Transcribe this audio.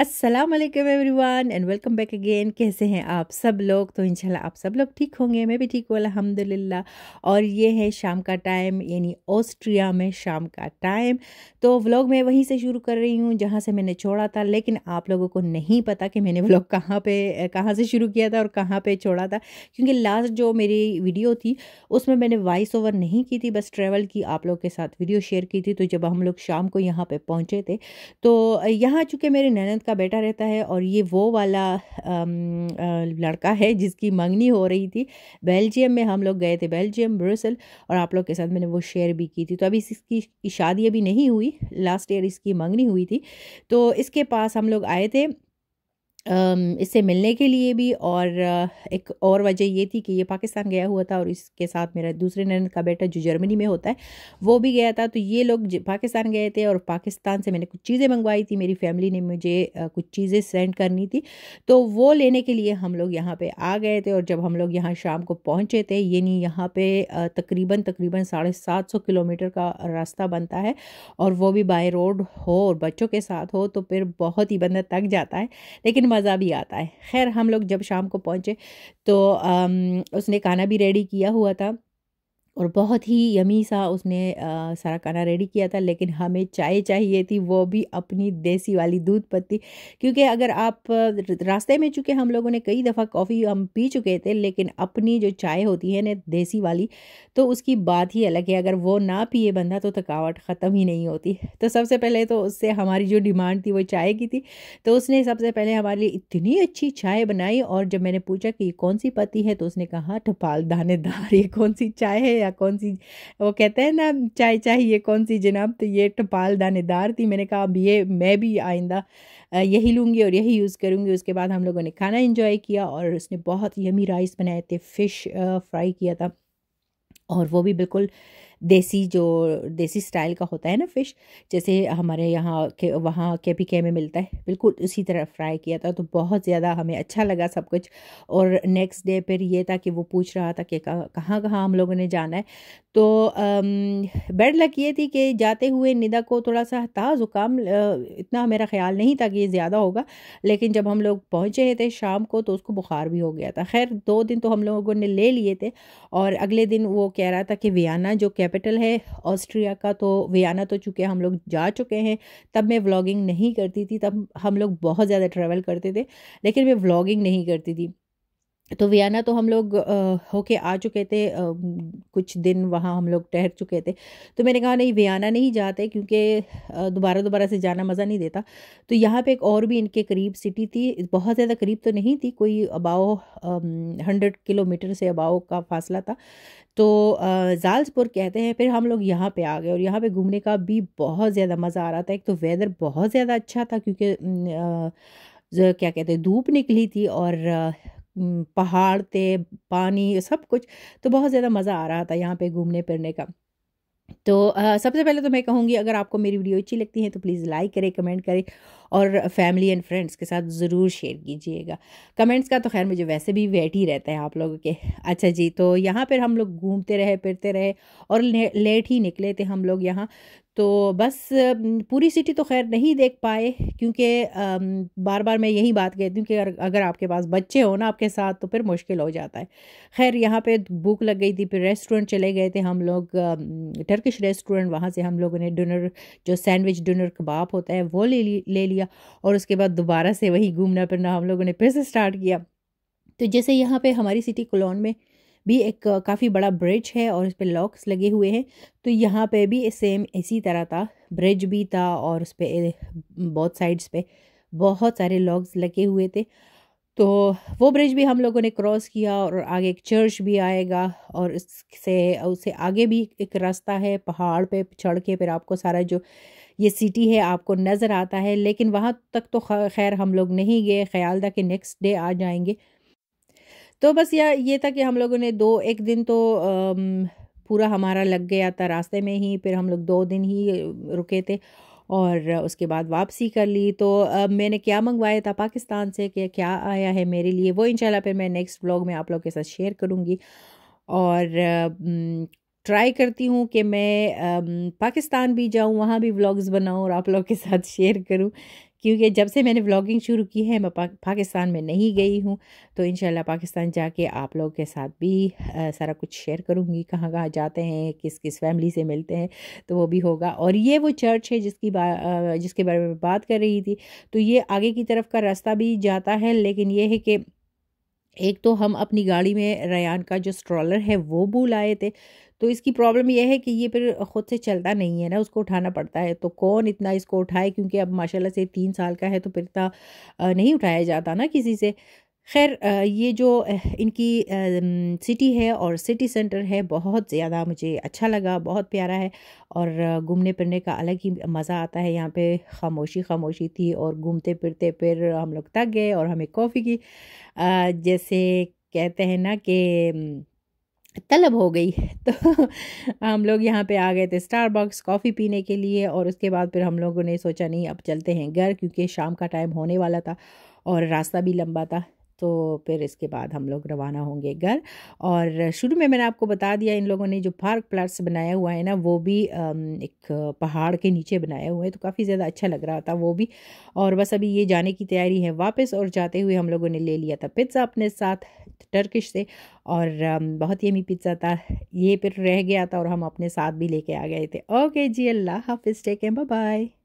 अस्सलाम वालेकुम everyone and welcome back again कैसे हैं आप सब लोग तो इंशाल्लाह आप सब लोग ठीक होंगे मैं भी ठीक हूँ अल्हम्दुलिल्लाह और ये है शाम का टाइम यानी ऑस्ट्रिया में शाम का टाइम तो व्लॉग मैं वहीं से शुरू कर रही हूँ जहाँ से मैंने छोड़ा था लेकिन आप लोगों को नहीं पता कि मैंने व्लॉग कहाँ पर कहाँ से शुरू किया था और कहाँ पर छोड़ा था क्योंकि लास्ट जो मेरी वीडियो थी उसमें मैंने वॉइस ओवर नहीं की थी बस ट्रेवल की आप लोग के साथ वीडियो शेयर की थी तो जब हम लोग शाम को यहाँ पर पहुँचे थे तो यहाँ चूँकि मेरे नैनद का बेटा रहता है और ये वो वाला लड़का है जिसकी मंगनी हो रही थी बेल्जियम में हम लोग गए थे बेल्जियम ब्रसल और आप लोग के साथ मैंने वो शेयर भी की थी तो अभी इसकी शादी अभी नहीं हुई लास्ट ईयर इसकी मंगनी हुई थी तो इसके पास हम लोग आए थे इससे मिलने के लिए भी और एक और वजह ये थी कि ये पाकिस्तान गया हुआ था और इसके साथ मेरा दूसरे नन का बेटा जो जर्मनी में होता है वो भी गया था तो ये लोग पाकिस्तान गए थे और पाकिस्तान से मैंने कुछ चीज़ें मंगवाई थी मेरी फैमिली ने मुझे कुछ चीज़ें सेंड करनी थी तो वो लेने के लिए हम लोग यहाँ पर आ गए थे और जब हम लोग यहाँ शाम को पहुँचे थे यानी यहाँ पर तकरीबन तकरीबन साढ़े सात सौ किलोमीटर का रास्ता बनता है और वो भी बाय रोड हो और बच्चों के साथ हो तो फिर बहुत ही बंदा तक जाता है लेकिन मज़ा भी आता है खैर हम लोग जब शाम को पहुँचे तो उसने खाना भी रेडी किया हुआ था और बहुत ही यमी सा उसने आ, सारा खाना रेडी किया था लेकिन हमें चाय चाहिए थी वो भी अपनी देसी वाली दूध पत्ती क्योंकि अगर आप रास्ते में चूँकि हम लोगों ने कई दफ़ा कॉफ़ी हम पी चुके थे लेकिन अपनी जो चाय होती है ना देसी वाली तो उसकी बात ही अलग है अगर वो ना पिए बंदा तो थकावट ख़त्म ही नहीं होती तो सबसे पहले तो उससे हमारी जो डिमांड थी वो चाय की थी तो उसने सबसे पहले हमारे लिए इतनी अच्छी चाय बनाई और जब मैंने पूछा कि ये कौन सी पत्ती है तो उसने कहा ठपाल दानेदार ये कौन सी चाय है क्या कौन सी वो कहते हैं ना चाय चाहिए कौन सी जनाब तो ये टपाल दानेदार थी मैंने कहा अब ये मैं भी आइंदा यही लूँगी और यही यूज़ करूँगी उसके बाद हम लोगों ने खाना इंजॉय किया और उसने बहुत यमी राइस बनाए थे फ़िश फ्राई किया था और वो भी बिल्कुल देसी जो देसी स्टाइल का होता है ना फ़िश जैसे हमारे यहाँ के वहाँ के पी के में मिलता है बिल्कुल उसी तरह फ्राई किया था तो बहुत ज़्यादा हमें अच्छा लगा सब कुछ और नेक्स्ट डे फिर ये था कि वो पूछ रहा था कि कहाँ कहाँ हम लोगों ने जाना है तो बैड लक ये थी कि जाते हुए निदा को थोड़ा सा था ज़ुकाम इतना मेरा ख्याल नहीं था कि ये ज़्यादा होगा लेकिन जब हम लोग पहुँचे थे शाम को तो उसको बुखार भी हो गया था खैर दो दिन तो हम लोगों ने ले लिए थे और अगले दिन वो कह रहा था कि वियाना जो कैपिटल है ऑस्ट्रिया का तो वियाना तो चूँकि हम लोग जा चुके हैं तब मैं व्लागिंग नहीं करती थी तब हम लोग बहुत ज़्यादा ट्रैवल करते थे लेकिन मैं व्लागिंग नहीं करती थी तो वियना तो हम लोग होके आ चुके थे आ, कुछ दिन वहाँ हम लोग ठहर चुके थे तो मैंने कहा नहीं वियना नहीं जाते क्योंकि दोबारा दोबारा से जाना मज़ा नहीं देता तो यहाँ पे एक और भी इनके करीब सिटी थी बहुत ज़्यादा करीब तो नहीं थी कोई अबाओ हंड्रेड किलोमीटर से अबाओ का फासला था तो जालसपुर कहते हैं फिर हम लोग यहाँ पे आ गए और यहाँ पे घूमने का भी बहुत ज़्यादा मज़ा आ रहा था एक तो वेदर बहुत ज़्यादा अच्छा था क्योंकि क्या कहते हैं धूप निकली थी और पहाड़ थे पानी सब कुछ तो बहुत ज़्यादा मज़ा आ रहा था यहाँ पे घूमने फिरने का तो आ, सबसे पहले तो मैं कहूँगी अगर आपको मेरी वीडियो अच्छी लगती है तो प्लीज़ लाइक करें कमेंट करें और फैमिली एंड फ्रेंड्स के साथ ज़रूर शेयर कीजिएगा कमेंट्स का तो खैर मुझे वैसे भी वेट ही रहता है आप लोगों के अच्छा जी तो यहाँ पर हम लोग घूमते रहे फिरते रहे और ले, लेट ही निकले थे हम लोग यहाँ तो बस पूरी सिटी तो खैर नहीं देख पाए क्योंकि बार बार मैं यही बात कहती हूँ कि अगर आपके पास बच्चे हो ना आपके साथ तो फिर मुश्किल हो जाता है खैर यहाँ पे भूख लग गई थी फिर रेस्टोरेंट चले गए थे हम लोग टर्किश रेस्टोरेंट वहाँ से हम लोगों ने डिनर जो सैंडविच डिनर कबाब होता है वो ले ले लिया और उसके बाद दोबारा से वही घूमना फिरना हम लोगों ने फिर से स्टार्ट किया तो जैसे यहाँ पर हमारी सिटी कलोन में भी एक काफ़ी बड़ा ब्रिज है और उस पर लॉक्स लगे हुए हैं तो यहाँ पे भी सेम इसी तरह था ब्रिज भी था और उस पर बहुत साइड्स पे बहुत सारे लॉक्स लगे हुए थे तो वो ब्रिज भी हम लोगों ने क्रॉस किया और आगे एक चर्च भी आएगा और इससे उससे आगे भी एक रास्ता है पहाड़ पे चढ़ के फिर आपको सारा जो ये सिटी है आपको नज़र आता है लेकिन वहाँ तक तो खैर हम लोग नहीं गए ख्याल था कि नेक्स्ट डे आ जाएंगे तो बस यह ये था कि हम लोगों ने दो एक दिन तो पूरा हमारा लग गया था रास्ते में ही फिर हम लोग दो दिन ही रुके थे और उसके बाद वापसी कर ली तो अब मैंने क्या मंगवाया था पाकिस्तान से कि क्या आया है मेरे लिए वो इंशाल्लाह फिर मैं नेक्स्ट ब्लॉग में आप लोग के साथ शेयर करूँगी और ट्राई करती हूँ कि मैं पाकिस्तान भी जाऊँ वहाँ भी व्लॉग्स बनाऊँ और आप लोग के साथ शेयर करूँ क्योंकि जब से मैंने व्लॉगिंग शुरू की है मैं पा पाकिस्तान में नहीं गई हूँ तो इन पाकिस्तान जाके आप लोगों के साथ भी आ, सारा कुछ शेयर करूँगी कहाँ कहाँ जाते हैं किस किस फैमिली से मिलते हैं तो वो भी होगा और ये वो चर्च है जिसकी बा जिसके बारे में बात कर रही थी तो ये आगे की तरफ का रास्ता भी जाता है लेकिन ये है कि एक तो हम अपनी गाड़ी में रयान का जो स्ट्रॉलर है वो भूल आए थे तो इसकी प्रॉब्लम यह है कि ये फिर ख़ुद से चलता नहीं है ना उसको उठाना पड़ता है तो कौन इतना इसको उठाए क्योंकि अब माशाल्लाह से तीन साल का है तो फिर इतना नहीं उठाया जाता ना किसी से खैर ये जो इनकी सिटी है और सिटी सेंटर है बहुत ज़्यादा मुझे अच्छा लगा बहुत प्यारा है और घूमने फिरने का अलग ही मज़ा आता है यहाँ पे खामोशी खामोशी थी और घूमते फिरते फिर हम लोग थक गए और हमें कॉफ़ी की जैसे कहते हैं ना कि तलब हो गई तो हम लोग यहाँ पे आ गए थे स्टारबक्स कॉफ़ी पीने के लिए और उसके बाद फिर हम लोगों ने सोचा नहीं अब चलते हैं घर क्योंकि शाम का टाइम होने वाला था और रास्ता भी लंबा था तो फिर इसके बाद हम लोग रवाना होंगे घर और शुरू में मैंने आपको बता दिया इन लोगों ने जो पार्क प्लाट्स बनाया हुआ है ना वो भी एक पहाड़ के नीचे बनाया हुआ है तो काफ़ी ज़्यादा अच्छा लग रहा था वो भी और बस अभी ये जाने की तैयारी है वापस और जाते हुए हम लोगों ने ले लिया था पिज्ज़ा अपने साथ टर्किश से और um, बहुत ही अमी पिज़्ज़ा था ये फिर रह गया था और हम अपने साथ भी लेके आ गए थे ओके जी अल्लाह हाफिज़ टेक बाय